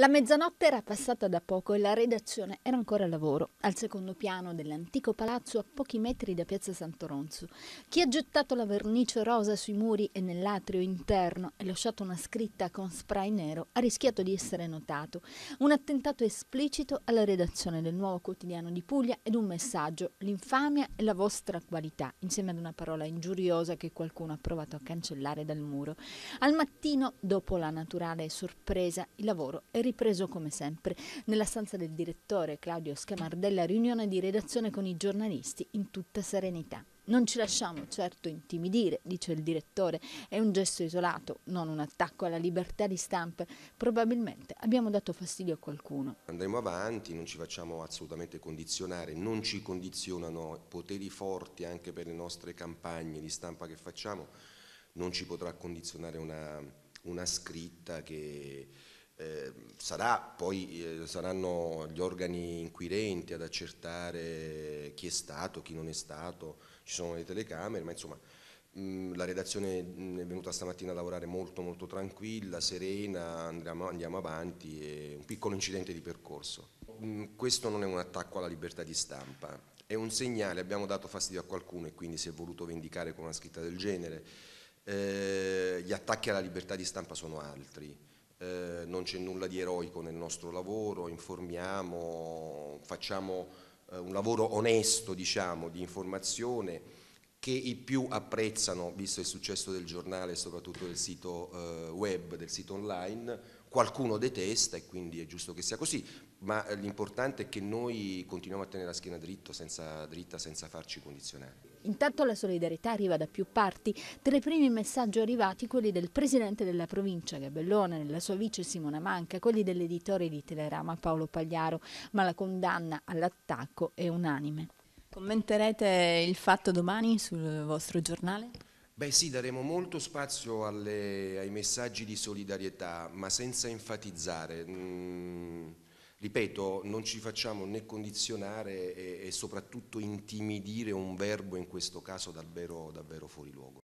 La mezzanotte era passata da poco e la redazione era ancora al lavoro, al secondo piano dell'antico palazzo a pochi metri da Piazza Santoronzo. Chi ha gettato la vernice rosa sui muri e nell'atrio interno e lasciato una scritta con spray nero ha rischiato di essere notato. Un attentato esplicito alla redazione del nuovo quotidiano di Puglia ed un messaggio, l'infamia e la vostra qualità, insieme ad una parola ingiuriosa che qualcuno ha provato a cancellare dal muro. Al mattino, dopo la naturale sorpresa, il lavoro è ripreso ripreso come sempre. Nella stanza del direttore Claudio Scamardella riunione di redazione con i giornalisti in tutta serenità. Non ci lasciamo certo intimidire, dice il direttore, è un gesto isolato, non un attacco alla libertà di stampa. Probabilmente abbiamo dato fastidio a qualcuno. Andremo avanti, non ci facciamo assolutamente condizionare, non ci condizionano poteri forti anche per le nostre campagne di stampa che facciamo, non ci potrà condizionare una, una scritta che sarà, poi eh, saranno gli organi inquirenti ad accertare chi è stato, chi non è stato, ci sono le telecamere, ma insomma mh, la redazione mh, è venuta stamattina a lavorare molto molto tranquilla, serena, andiamo, andiamo avanti, è un piccolo incidente di percorso. Mh, questo non è un attacco alla libertà di stampa, è un segnale, abbiamo dato fastidio a qualcuno e quindi si è voluto vendicare con una scritta del genere, eh, gli attacchi alla libertà di stampa sono altri eh, non c'è nulla di eroico nel nostro lavoro, informiamo, facciamo eh, un lavoro onesto diciamo, di informazione che i più apprezzano, visto il successo del giornale e soprattutto del sito eh, web, del sito online, qualcuno detesta e quindi è giusto che sia così, ma l'importante è che noi continuiamo a tenere la schiena dritta senza, dritta, senza farci condizionare. Intanto la solidarietà arriva da più parti. Tra i primi messaggi arrivati quelli del presidente della provincia Gabellone, della sua vice Simona Manca, quelli dell'editore di Telerama Paolo Pagliaro, ma la condanna all'attacco è unanime. Commenterete il fatto domani sul vostro giornale? Beh sì, daremo molto spazio alle, ai messaggi di solidarietà, ma senza enfatizzare. Mm ripeto, non ci facciamo né condizionare e, e soprattutto intimidire un verbo, in questo caso davvero, davvero fuori luogo.